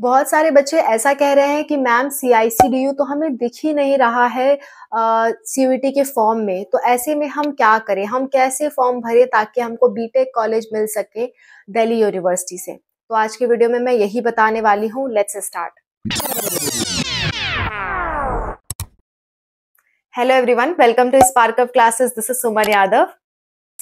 बहुत सारे बच्चे ऐसा कह रहे हैं कि मैम सी तो हमें दिख ही नहीं रहा है सी के फॉर्म में तो ऐसे में हम क्या करें हम कैसे फॉर्म भरें ताकि हमको बीटेक कॉलेज मिल सके दिल्ली यूनिवर्सिटी से तो आज के वीडियो में मैं यही बताने वाली हूँ let's start hello everyone welcome to spark of classes this is Suman Yadav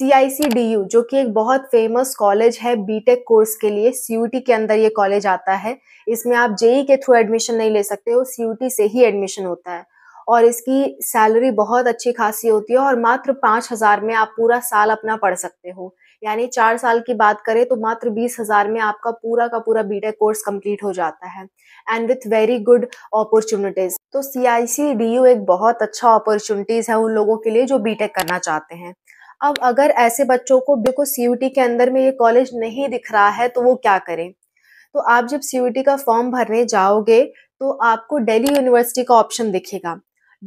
C जो कि एक बहुत फेमस कॉलेज है बीटेक कोर्स के लिए सी के अंदर ये कॉलेज आता है इसमें आप जेई e के थ्रू एडमिशन नहीं ले सकते हो सी से ही एडमिशन होता है और इसकी सैलरी बहुत अच्छी खासी होती है और मात्र पाँच हज़ार में आप पूरा साल अपना पढ़ सकते हो यानी चार साल की बात करें तो मात्र बीस हज़ार में आपका पूरा का पूरा बीटेक कोर्स कंप्लीट हो जाता है and with very good opportunities तो C I C D you एक बहुत अच्छा अपॉर्चुनिटीज़ है उन लोगों के लिए जो बीटेक करना चाहते हैं अब अगर ऐसे बच्चों को बिल्कुल सी के अंदर में ये कॉलेज नहीं दिख रहा है तो वो क्या करें तो आप जब सीयूटी का फॉर्म भरने जाओगे तो आपको दिल्ली यूनिवर्सिटी का ऑप्शन दिखेगा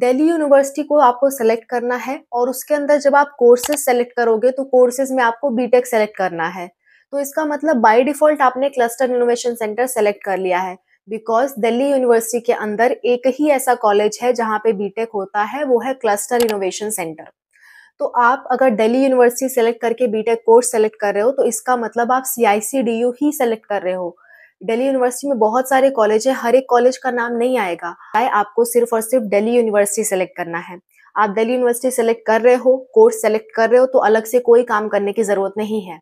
दिल्ली यूनिवर्सिटी को आपको सेलेक्ट करना है और उसके अंदर जब आप कोर्सेज सेलेक्ट करोगे तो कोर्सेज में आपको बीटेक सेलेक्ट करना है तो इसका मतलब बाय डिफॉल्ट आपने क्लस्टर इनोवेशन सेंटर सेलेक्ट कर लिया है बिकॉज दिल्ली यूनिवर्सिटी के अंदर एक ही ऐसा कॉलेज है जहाँ पे बीटेक होता है वो है क्लस्टर इनोवेशन सेंटर तो आप अगर दिल्ली यूनिवर्सिटी सेलेक्ट करके बीटेक कोर्स सेलेक्ट कर रहे हो तो इसका मतलब आप सी ही सेलेक्ट कर रहे हो दिल्ली यूनिवर्सिटी में बहुत सारे कॉलेज है हर एक कॉलेज का नाम नहीं आएगा चाहे आपको सिर्फ और सिर्फ दिल्ली यूनिवर्सिटी सेलेक्ट करना है आप दिल्ली यूनिवर्सिटी सेलेक्ट कर रहे हो कोर्स सेलेक्ट कर रहे हो तो अलग से कोई काम करने की ज़रूरत नहीं है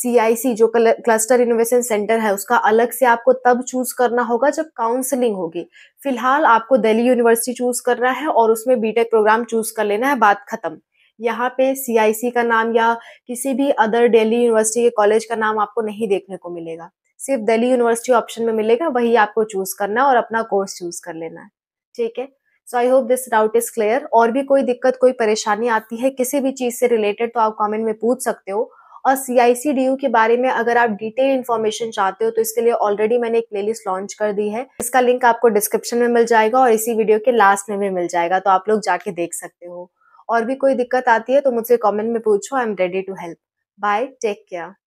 सीआईसी जो क्लस्टर इनोवेशन सेंटर है उसका अलग से आपको तब चूज करना होगा जब काउंसलिंग होगी फिलहाल आपको दिल्ली यूनिवर्सिटी चूज करना है और उसमें बीटेक प्रोग्राम चूज कर लेना है बात खत्म यहाँ पे सी का नाम या किसी भी अदर दिल्ली यूनिवर्सिटी के कॉलेज का नाम आपको नहीं देखने को मिलेगा सिर्फ दिल्ली यूनिवर्सिटी ऑप्शन में मिलेगा वही आपको चूज करना है और अपना कोर्स चूज कर लेना है ठीक है so I hope this doubt is clear और भी कोई दिक्कत कोई परेशानी आती है किसी भी चीज से रिलेटेड तो आप कमेंट में पूछ सकते हो और सी आई सी डी यू के बारे में अगर आप डिटेल इन्फॉर्मेशन चाहते हो तो इसके लिए ऑलरेडी मैंने एक प्लेलिस्ट लॉन्च कर दी है इसका लिंक आपको डिस्क्रिप्शन में मिल जाएगा और इसी वीडियो के लास्ट में भी मिल जाएगा तो आप लोग जाके देख सकते हो और भी कोई दिक्कत आती है तो मुझसे कमेंट में पूछो I am ready to help bye take care